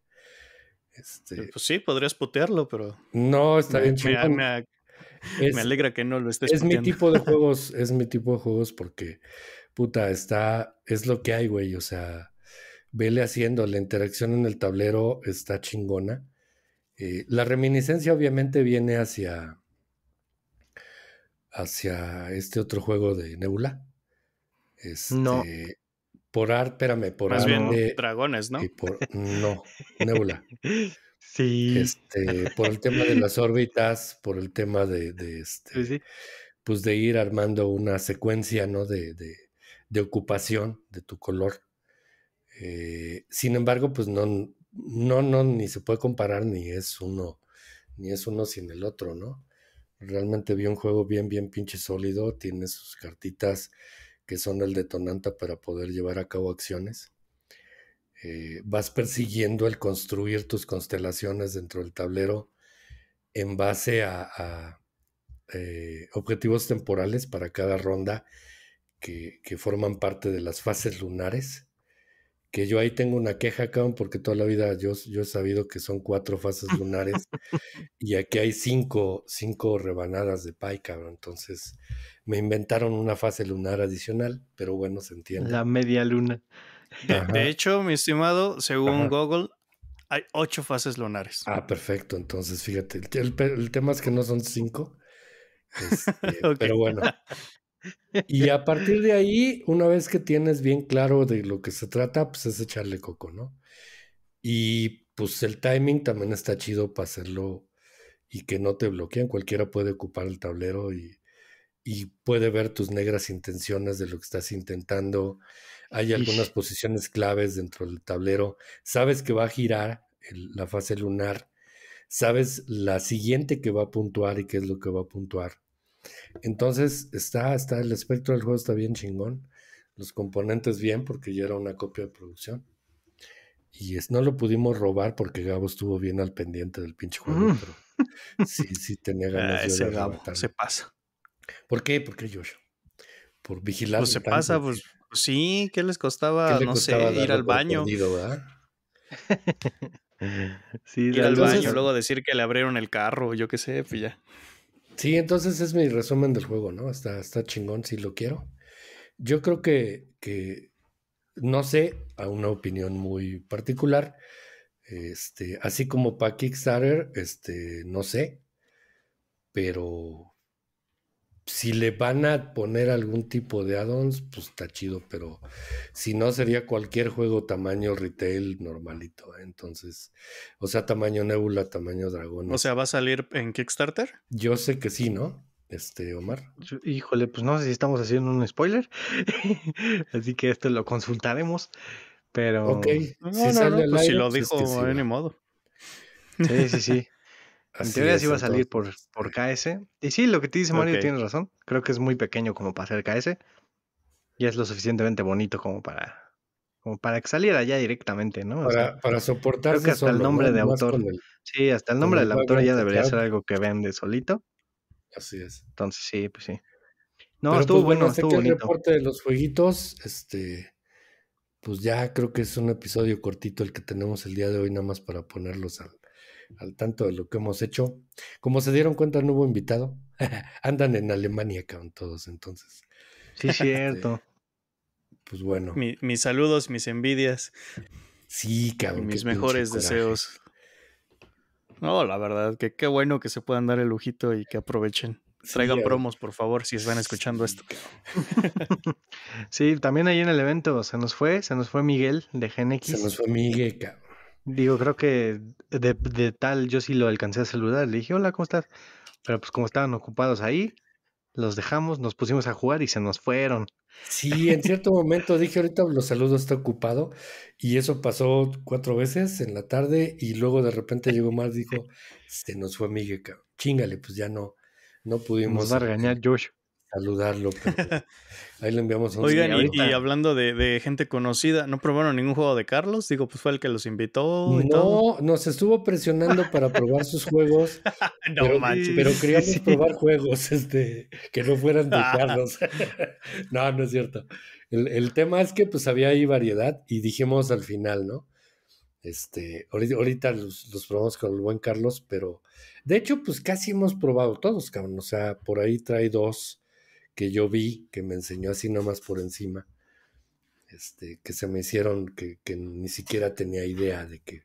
Eh, este pues sí, podrías putearlo, pero. No, está bien chingón. Me, alegra que no lo estés Es mi tipo de *laughs* juegos, es mi tipo de juegos porque, puta, está. Es lo que hay, güey. O sea, vele haciendo. La interacción en el tablero está chingona. Eh, la reminiscencia, obviamente, viene hacia. hacia este otro juego de Nebula. Este, no por espérame, por Más bien de, dragones, ¿no? por, no, Nebula. *laughs* sí. Este, por el tema de las órbitas, por el tema de, este, pues de ir armando una secuencia, ¿no? De, de, de ocupación de tu color. Eh, sin embargo, pues no, no, no, ni se puede comparar, ni es uno, ni es uno sin el otro, ¿no? Realmente vi un juego bien, bien pinche sólido, tiene sus cartitas que son el detonante para poder llevar a cabo acciones. Eh, vas persiguiendo el construir tus constelaciones dentro del tablero en base a, eh, objetivos temporales para cada ronda que, forman parte de las fases lunares que yo ahí tengo una queja, cabrón, porque toda la vida yo, yo he sabido que son cuatro fases lunares *laughs* y aquí hay cinco, cinco rebanadas de pie, cabrón. Entonces me inventaron una fase lunar adicional, pero bueno, se entiende. La media luna. De, hecho, mi estimado, según Google, hay ocho fases lunares. Ah, perfecto. Entonces, fíjate, el, tema es que no son cinco. *laughs* Este, pero bueno, y a partir de ahí, una vez que tienes bien claro de lo que se trata, pues es echarle coco, ¿no? Y pues el timing también está chido para hacerlo y que no te bloqueen. Cualquiera puede ocupar el tablero y, puede ver tus negras intenciones de lo que estás intentando. Hay algunas posiciones claves dentro del tablero. Sabes que va a girar la fase lunar. Sabes la siguiente que va a puntuar y qué es lo que va a puntuar. Entonces, está, está, el espectro del juego está bien chingón, los componentes bien, porque ya era una copia de producción. Y es, no lo pudimos robar porque Gabo estuvo bien al pendiente del pinche juego, mm. sí, sí tenía *laughs* ganas ese Gabo se pasa. ¿Por qué? ¿Por qué yo? Por vigilar. Pues se pasa, pues, pues sí, ¿qué les costaba, no sé, ir al baño? *laughs* ir al baño, luego decir que le abrieron el carro, yo qué sé, pues ya. Sí, entonces es mi resumen del juego, ¿no? Está, chingón si lo quiero. Yo creo que, que no sé, a una opinión muy particular, este, así como para Kickstarter, este, no sé, pero si le van a poner algún tipo de add-ons, pues está chido, pero si no sería cualquier juego tamaño retail normalito. ¿eh? Entonces, o sea, tamaño Nebula, tamaño Dragón. O sea, ¿va a salir en Kickstarter? Yo sé que sí, ¿no? Este, Omar. Híjole, pues no sé si estamos haciendo un spoiler, *laughs* así que esto lo consultaremos, pero... Ok, si, sale pues si lo pues, dijo, eh, ni modo. Sí, sí, sí en teoría sí va a salir por, por KS. Y sí, lo que te dice Mario tienes razón. Creo que es muy pequeño como para hacer KS. Y es lo suficientemente bonito como para, como para que saliera ya directamente, ¿no? Para, para soportar. Creo que hasta el nombre de autor. sí, hasta el nombre del autor ya debería ser algo que vende solito. Así es. Entonces, sí, pues sí. No, estuvo pues, bueno, estuvo bonito. El reporte de los jueguitos, este, pues ya creo que es un episodio cortito el que tenemos el día de hoy, nada más para ponerlos al, al tanto de lo que hemos hecho. Como se dieron cuenta, no hubo invitado. *laughs* Andan en Alemania, cabrón, todos entonces. Sí, *laughs* cierto. pues bueno. mis saludos, mis envidias. Sí, cabrón. Mis mejores deseos. No, la verdad, que qué bueno que se puedan dar el lujito y que aprovechen. Traigan promos, por favor, si están escuchando esto. *laughs* sí, también ahí en el evento se nos fue, se nos fue Miguel de GNX. Se nos fue Miguel, cabrón. Digo, creo que de, tal yo sí lo alcancé a saludar. Le dije, hola, ¿cómo estás? Pero pues como estaban ocupados ahí, los dejamos, nos pusimos a jugar y se nos fueron. Sí, en cierto momento dije, ahorita los saludos está ocupado. Y eso pasó cuatro veces en la tarde y luego de repente llegó más, dijo, se nos fue Miguel, Chingale, pues ya no, no pudimos. Nos va a regañar este, Josh saludarlo. Pero *laughs* ahí le enviamos un Oigan, y, hablando de, gente conocida, ¿no probaron ningún juego de Carlos? Digo, pues fue el que los invitó. no, nos estuvo presionando para probar sus juegos. *laughs* no pero, manches. Pero queríamos probar juegos este, que no fueran de *laughs* Carlos. no, no es cierto. El, tema es que pues había ahí variedad y dijimos al final, ¿no? Este, ahorita, los, los, probamos con el buen Carlos, pero de hecho, pues casi hemos probado todos, cabrón. O sea, por ahí trae dos que yo vi, que me enseñó así nomás por encima, este, que se me hicieron, que, ni siquiera tenía idea de que,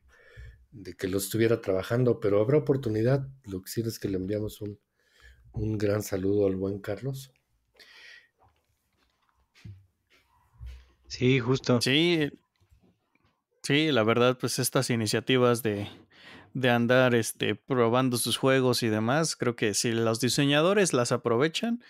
de que lo estuviera trabajando, pero habrá oportunidad. Lo que sí es que le enviamos un, un gran saludo al buen Carlos. Sí, justo. Sí, sí, la verdad, pues estas iniciativas de, de andar este, probando sus juegos y demás, creo que si los diseñadores las aprovechan,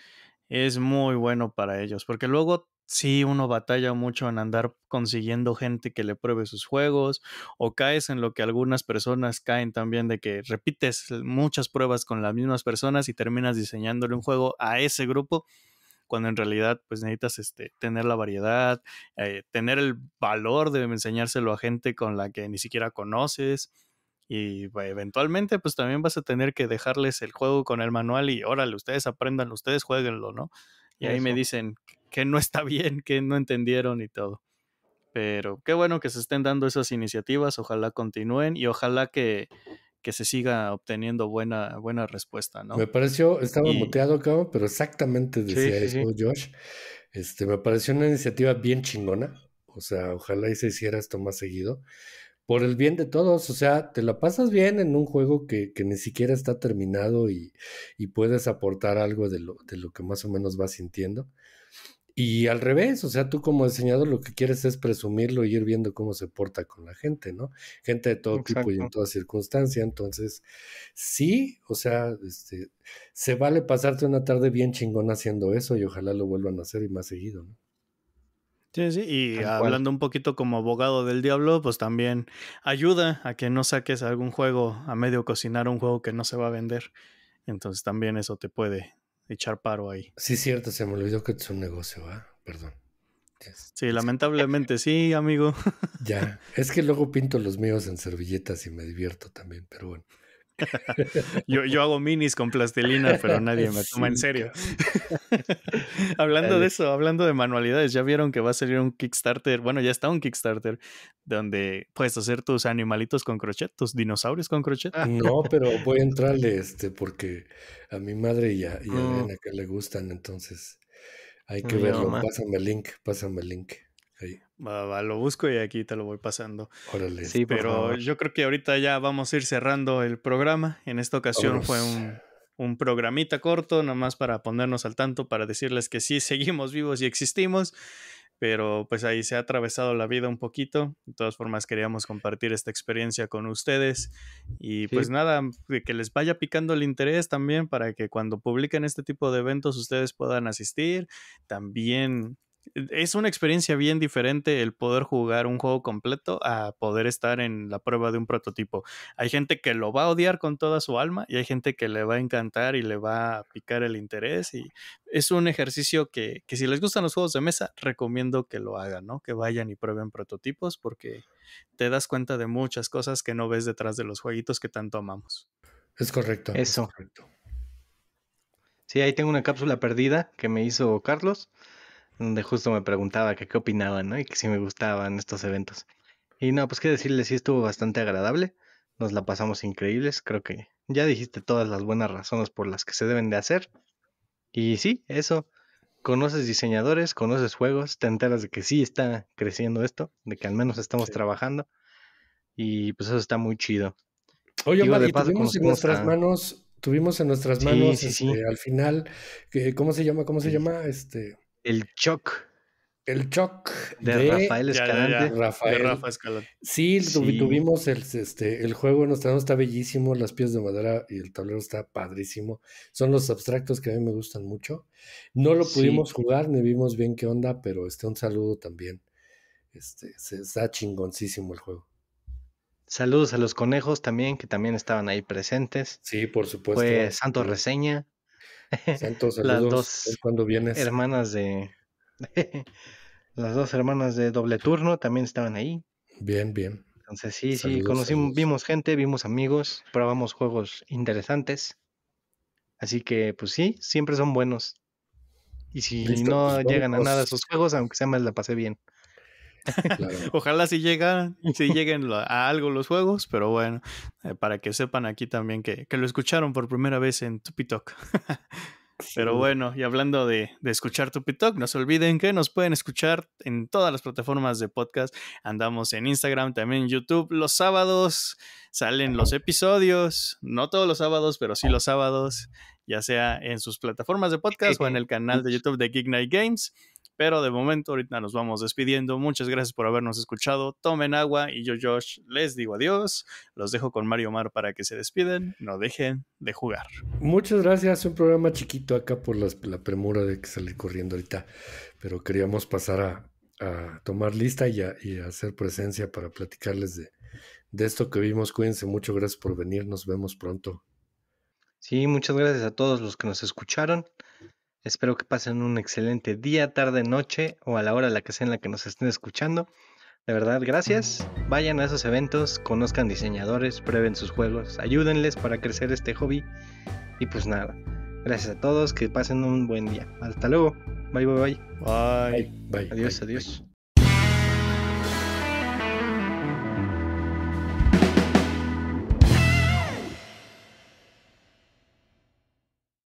es muy bueno para ellos, porque luego sí uno batalla mucho en andar consiguiendo gente que le pruebe sus juegos o caes en lo que algunas personas caen también de que repites muchas pruebas con las mismas personas y terminas diseñándole un juego a ese grupo cuando en realidad pues necesitas este, tener la variedad, eh, tener el valor de enseñárselo a gente con la que ni siquiera conoces y pues, eventualmente pues también vas a tener que dejarles el juego con el manual y órale, ustedes aprendan, ustedes jueguenlo, ¿no? Y ahí me dicen que no está *laughs* bien, que no entendieron y todo. Pero qué bueno que se estén dando esas iniciativas, ojalá continúen y ojalá que, se siga obteniendo buena, buena respuesta, ¿no? Me pareció, estaba moteado muteado, pero exactamente decía eso, Josh. Este, me pareció una iniciativa bien chingona. O sea, ojalá y se hiciera esto más seguido por el bien de todos. O sea, te la pasas bien en un juego que, ni siquiera está terminado y, puedes aportar algo de lo, de lo, que más o menos vas sintiendo. Y al revés, o sea, tú como diseñador lo que quieres es presumirlo y ir viendo cómo se porta con la gente, ¿no? Gente de todo tipo y en toda circunstancia. Entonces, sí, o sea, este, se vale pasarte una tarde bien chingón haciendo eso y ojalá lo vuelvan a hacer y más seguido, ¿no? Sí, sí, y hablando un poquito como abogado del diablo, pues también ayuda a que no saques algún juego a medio cocinar, un juego que no se va a vender. Entonces también eso te puede echar paro ahí. Sí, cierto, se me olvidó que es un negocio, ¿ah? Perdón. Sí, lamentablemente sí, amigo. ya, es que luego pinto los míos en servilletas y me divierto también, pero bueno. *laughs* yo, yo, hago minis con plastilina, pero nadie me toma en serio. *laughs* hablando de eso, hablando de manualidades, ya vieron que va a salir un Kickstarter, bueno, ya está un Kickstarter, donde puedes hacer tus animalitos con crochet, tus dinosaurios con crochet. Ah. No, pero *laughs* voy a entrarle, este, porque a mi madre y a alguien a mm. que le gustan, entonces hay que verlo. Pásame el link, pásame el link lo busco y aquí te lo voy pasando. pero yo creo que ahorita ya vamos a ir cerrando el programa. En esta ocasión fue un, programita corto, más para ponernos al tanto, para decirles que sí, *laughs* seguimos vivos y existimos pero pues ahí se ha atravesado la vida un poquito. De todas formas, queríamos compartir esta experiencia con ustedes y pues nada, que les vaya picando el interés también para que cuando publiquen este tipo de eventos ustedes puedan asistir. También es una experiencia bien diferente el poder jugar un juego completo a poder estar en la prueba de un prototipo. Hay gente que lo va a odiar con toda su alma y hay gente que le va a encantar y le va a picar el interés. Y es un ejercicio que, si les gustan los juegos de mesa, recomiendo que lo hagan, ¿no? Que vayan y prueben prototipos porque te das cuenta de muchas cosas que no ves detrás de los jueguitos que tanto amamos. Es correcto. Eso. Sí, ahí tengo una cápsula perdida que me hizo Carlos donde justo me preguntaba que qué opinaban, ¿no? Y que si me gustaban estos eventos. Y no, pues qué decirles, sí estuvo bastante agradable, nos la pasamos increíbles, creo que ya dijiste todas las buenas razones por las que se deben de hacer. Y sí, eso, conoces diseñadores, conoces juegos, te enteras de que sí está creciendo esto, de que al menos estamos trabajando. Y pues eso está muy chido. Oye, tuvimos en nuestras manos, tuvimos en nuestras manos este, al final, ¿cómo se llama? ¿Cómo se llama? Este el Choc. El Choc. De, Rafael Escalante. Sí, tuvimos el, este, el juego, nuestro está bellísimo, las pies de madera y el tablero está padrísimo. Son los abstractos que a mí me gustan mucho. No lo pudimos jugar, ni vimos bien qué onda, pero este, un saludo también. Este, está chingoncísimo el juego. Saludos a los conejos también, que también estaban ahí presentes. Sí, por supuesto. Fue Santo Reseña. Las dos cuando vienes. hermanas de. *laughs* las dos hermanas de doble turno también estaban ahí. Bien, bien. Entonces, sí, sí, conocimos, vimos gente, vimos amigos, probamos juegos interesantes. Así que, pues sí, siempre son buenos. Y si no pues, llegan a nada esos sus juegos, aunque sea más la pasé bien. *laughs* Ojalá si llegan, si lleguen a algo los juegos, pero bueno, eh, para que sepan aquí también que, lo escucharon por primera vez en Tupitok. *laughs* pero bueno, y hablando de, de escuchar Tupitok, no se olviden que nos pueden escuchar en todas las plataformas de podcast. Andamos en Instagram, también en YouTube. Los sábados salen los episodios, no todos los sábados, pero sí los sábados, ya sea en sus plataformas de podcast o en el canal de YouTube de Geek Night Games. Pero de momento, ahorita nos vamos despidiendo. Muchas gracias por habernos escuchado. Tomen agua y yo, Josh, les digo adiós. Los dejo con Mario Mar para que se despiden. No dejen de jugar. Muchas gracias. Un programa chiquito acá por la, premura de que salí corriendo ahorita. Pero queríamos pasar a, tomar lista y a, hacer presencia para platicarles de, de esto que vimos. Cuídense mucho. Gracias por venir. Nos vemos pronto. Sí, muchas gracias a todos los que nos escucharon. Espero que pasen un excelente día, tarde, noche o a la hora la que sea en la que nos estén escuchando. De verdad, gracias. Vayan a esos eventos, conozcan diseñadores, prueben sus juegos, ayúdenles para crecer este hobby. Y pues nada, gracias a todos, que pasen un buen día. Hasta luego. Bye, bye, bye. Bye. bye adiós, adiós.